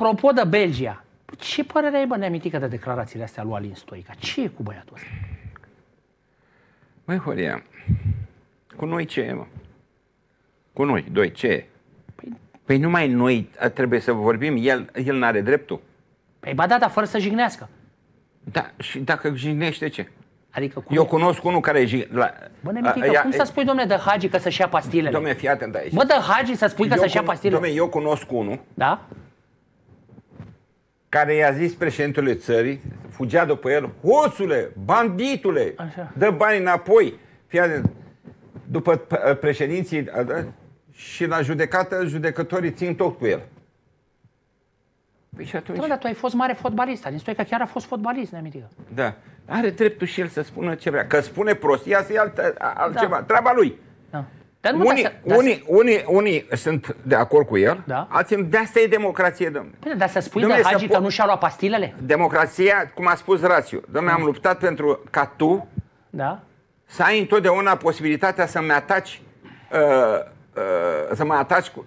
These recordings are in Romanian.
apropo de Belgia, ce părere ai, bă, neamitică de declarațiile astea lui Alin Stoica? Ce e cu băiatul ăsta? Băi, Horia, cu noi ce e, mă? Cu noi, doi, ce e? Păi, păi numai noi trebuie să vorbim, el, el n-are dreptul. Păi ba da, dar fără să jignească. Da, și dacă jignește ce? Adică cum Eu e? cunosc unul care e la... Bă, nemică, a, cum a, să spui, domnule? de Hagi că să-și ia pastilele? Domnule, fii atent aici. Bă, de Hagi să spui eu că să-și ia pastilele? Domnule, eu cunosc unul da? care i-a zis președintele țării, fugea după el, hoțule, banditule, Așa. dă bani înapoi. Fii după ă, președinții da, și la judecată, judecătorii țin tot cu el. Păi și atunci... Da, tu ai fost mare fotbalist, din că chiar a fost fotbalist, ne neamitică. Da. Are dreptul și el să spună ce vrea. Că spune prostia, asta e altceva. Da. Treaba lui. Da. Dar nu unii, astea, unii, unii, unii sunt de acord cu el, da. alții de asta e democrație, domnule. Păi, dar să spui domnule, de Hagi că nu și-a luat pastilele? Democrația, cum a spus Rațiu, domnule, am da. luptat pentru ca tu da. să ai întotdeauna posibilitatea să-mi ataci, uh, uh, să mă ataci cu,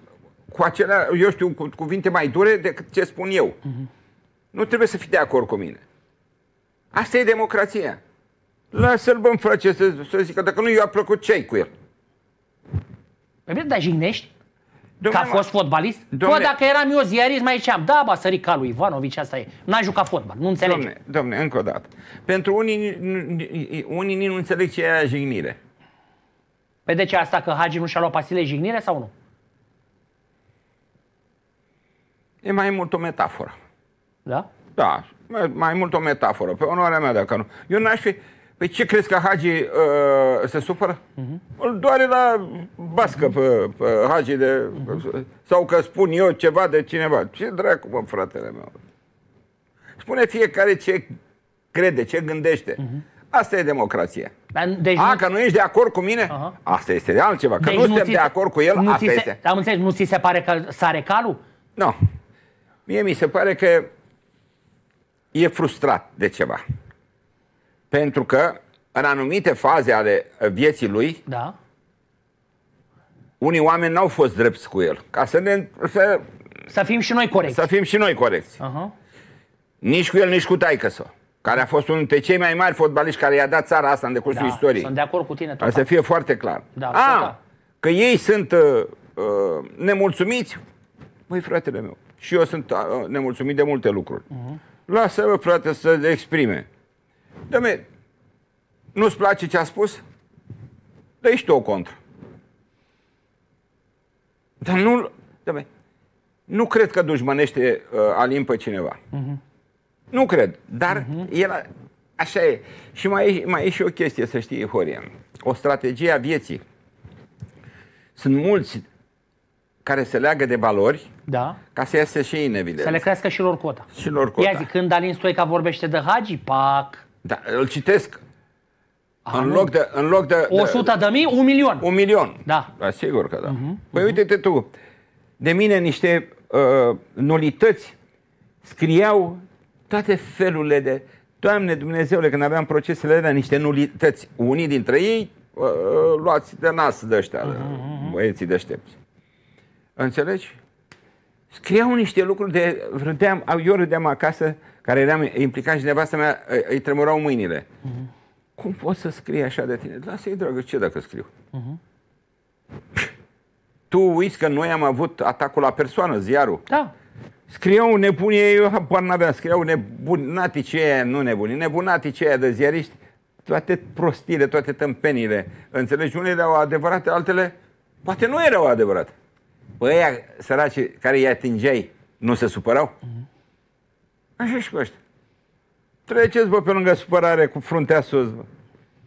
cu acelea, eu știu, cu cuvinte mai dure decât ce spun eu. Uh-huh. Nu trebuie să fii de acord cu mine. Asta e democrația. Lasă-l, bă, face să, să zică, dacă nu i-a plăcut, ce cu el? Pe bine, dar jignești? că a fost fotbalist? Domne... Bă, dacă eram eu ziarist, mai ziceam, da, ba, sări ca lui Ivanovici, asta e. N-a jucat fotbal, nu înțelegi. Domne, domne, încă o dată. Pentru unii, unii nu înțeleg ce e jignire. Pe păi de ce asta că Hagi nu și-a luat pasile jignire sau nu? E mai mult o metaforă. Da? Da, mai mult o metaforă. Pe onoarea mea, dacă nu. Eu n-aș fi... Păi ce crezi că Hagi uh, se supără? Uh-huh. Îl doare la bască pe, pe Hagi de, uh-huh. sau că spun eu ceva de cineva. Ce dracu, mă, fratele meu? Spune fiecare ce crede, ce gândește. Uh-huh. Asta e democrație. Deci A, nu... că nu ești de acord cu mine? Uh-huh. Asta este de altceva. Că deci nu, nu suntem se... de acord cu el, nu asta se... este. Am înțeles, nu ți se pare că sare calul? Nu. No. Mie mi se pare că e frustrat de ceva. Pentru că în anumite faze ale uh, vieții lui, da. unii oameni n-au fost drepți cu el. Ca să ne... Să, să fim și noi corecți. Să fim și noi corecți. Uh-huh. Nici cu el, nici cu taică -său, care a fost unul dintre cei mai mari fotbaliști care i-a dat țara asta în decursul da, istoriei. Sunt de acord cu tine. Ca să fie foarte clar. Da, a, că ei sunt uh, uh, nemulțumiți? Măi, fratele meu, și eu sunt uh, nemulțumit de multe lucruri. Uh-huh. Lasă-mă, frate, să exprime. Dom'le, nu-ți place ce a spus? dă și tu o contră. Dar nu, dom'le, nu cred că dușmănește uh, Alin pe cineva. Uh-huh. Nu cred, dar uh-huh. el, așa e. Și mai e, mai e și o chestie să știi, Horia. O strategie a vieții. Sunt mulți care se leagă de valori da. ca să iasă și în evidență. Să le crească și lor cota. Și lor cota. Ia zi, când Alin Stoica vorbește de Hagi, pac, da, îl citesc. Am în, loc de, în loc de... 100 sută de mii, un milion. Un milion. Da. da sigur că da. Uh-huh. Păi uh-huh. uite-te tu, de mine niște uh, nulități scriau toate felurile de... Doamne Dumnezeule, când aveam procesele alea, niște nulități. Unii dintre ei uh, luați de nas de ăștia, uh-huh. băieții deștepți. Înțelegi? Scriau niște lucruri de... Râdeam, eu râdeam acasă, uh, care eram implicat și nevastă mea îi tremurau mâinile. Uh-huh. Cum poți să scrii așa de tine? Lasă-i, dragă, ce dacă scriu? Uh-huh. Tu uiți că noi am avut atacul la persoană, ziarul. Da. Scriau nebunie, eu habar n-aveam, scriau nebunatice aia, nu nebunii, nebunatice aia de ziariști, toate prostile, toate tâmpenile. Înțelegi, unele erau adevărate, altele poate nu erau adevărate. Păi ăia săraci care îi atingeai, nu se supărau? Uh mhm. -huh. Așa și cu ăștia. Treceți, bă, pe lângă supărare cu fruntea sus, bă.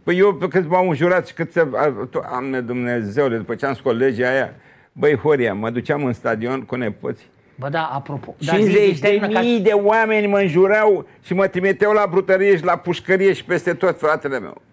Păi eu câți m-au înjurat și cât se... Amne Dumnezeule, după ce am scos legea aia, băi, Horia, mă duceam în stadion cu nepoții. Bă, da, apropo... 50 da, deci de mii de oameni mă înjurau și mă trimiteau la brutărie și la pușcărie și peste tot, fratele meu.